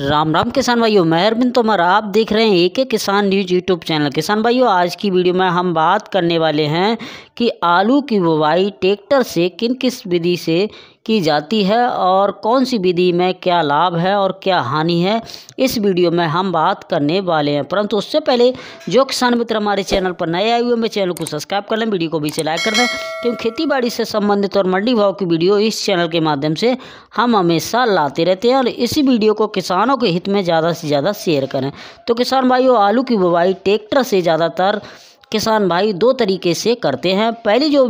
राम राम किसान भाइयों मेहरबिन तोमर आप देख रहे हैं एक एक किसान न्यूज यूट्यूब चैनल किसान भाइयों आज की वीडियो में हम बात करने वाले हैं कि आलू की बुवाई ट्रैक्टर से किन किस विधि से की जाती है और कौन सी विधि में क्या लाभ है और क्या हानि है इस वीडियो में हम बात करने वाले हैं परंतु उससे पहले जो किसान मित्र हमारे चैनल पर नए आए हुए हैं चैनल को सब्सक्राइब कर लें वीडियो को भी से लाइक कर दें क्योंकि खेती से संबंधित और मंडी भाव की वीडियो इस चैनल के माध्यम से हम हमेशा लाते रहते हैं और इसी वीडियो को किसानों के हित में ज़्यादा से ज़्यादा शेयर करें तो किसान भाइयों आलू की बुवाई ट्रैक्टर से ज़्यादातर किसान भाई दो तरीके से करते हैं पहली जो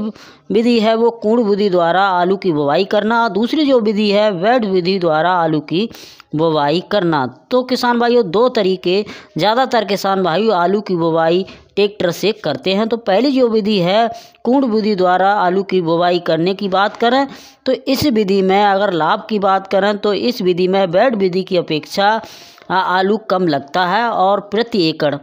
विधि है वो कूड़ विधि द्वारा आलू की बुवाई करना दूसरी जो विधि है वेड विधि द्वारा आलू की बुवाई करना तो किसान भाइयों दो तरीके ज़्यादातर किसान भाई आलू की बुवाई ट्रैक्टर से करते हैं तो पहली जो विधि है कूड़ विधि द्वारा आलू की बुवाई करने की बात करें तो इस विधि में अगर लाभ की बात करें तो इस विधि में वेड विधि की अपेक्षा आलू कम लगता है और प्रति एकड़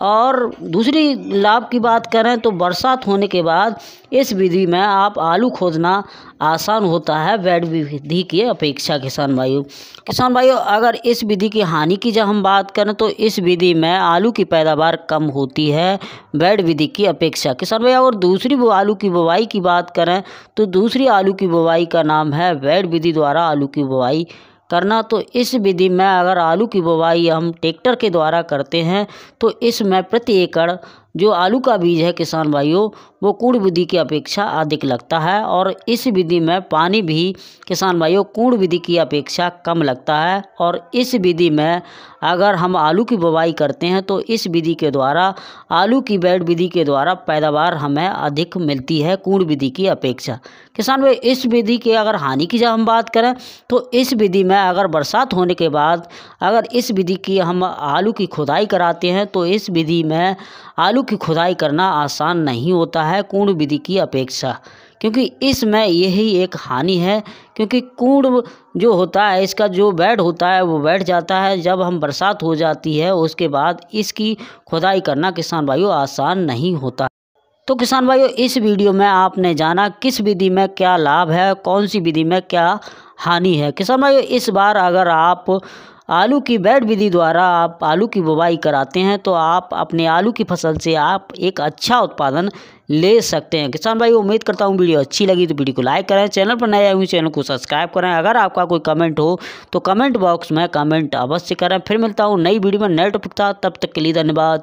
और दूसरी लाभ की बात करें तो बरसात होने के बाद इस विधि में आप आलू खोदना आसान होता है वैड विधि की अपेक्षा किसान भाइयों किसान भाइयों अगर इस विधि की हानि की जब हम बात करें तो इस विधि में आलू की पैदावार कम होती है वैड विधि की अपेक्षा किसान भाई और दूसरी आलू की बुवाई की बात करें तो दूसरी आलू की बुवाई का नाम है वैड विधि द्वारा आलू की बुवाई करना तो इस विधि में अगर आलू की बुवाई हम ट्रैक्टर के द्वारा करते हैं तो इसमें प्रति एकड़ जो आलू का बीज है किसान भाइयों वो कूड़ विधि की अपेक्षा अधिक लगता है और इस विधि में पानी भी किसान भाइयों कूड़ विधि की अपेक्षा कम लगता है और इस विधि में अगर हम आलू की बुवाई करते हैं तो इस विधि के द्वारा आलू की बेड विधि के द्वारा पैदावार हमें अधिक मिलती है कूड़ विधि की अपेक्षा किसान भाई इस विधि के अगर हानि की जब हम बात करें तो इस विधि में अगर बरसात होने के बाद अगर इस विधि की हम आलू की खुदाई कराते हैं तो इस विधि में आलू की खुदाई करना आसान नहीं होता है कूड़ विधि की अपेक्षा क्योंकि इसमें यही एक हानि है क्योंकि कूड़ जो होता है इसका जो बेड होता है वो बैठ जाता है जब हम बरसात हो जाती है उसके बाद इसकी खुदाई करना किसान भाइयों आसान नहीं होता तो किसान भाइयों इस वीडियो में आपने जाना किस विधि में क्या लाभ है कौन सी विधि में क्या हानि है किसान भाइयों इस बार अगर आप आलू की बेड विधि द्वारा आप आलू की बुवाई कराते हैं तो आप अपने आलू की फसल से आप एक अच्छा उत्पादन ले सकते हैं किसान भाई उम्मीद करता हूँ वीडियो अच्छी लगी तो वीडियो को लाइक करें चैनल पर नए आए हुए चैनल को सब्सक्राइब करें अगर आपका कोई कमेंट हो तो कमेंट बॉक्स में कमेंट अवश्य करें फिर मिलता हूँ नई वीडियो में नए टॉपिक था तब तक के लिए धन्यवाद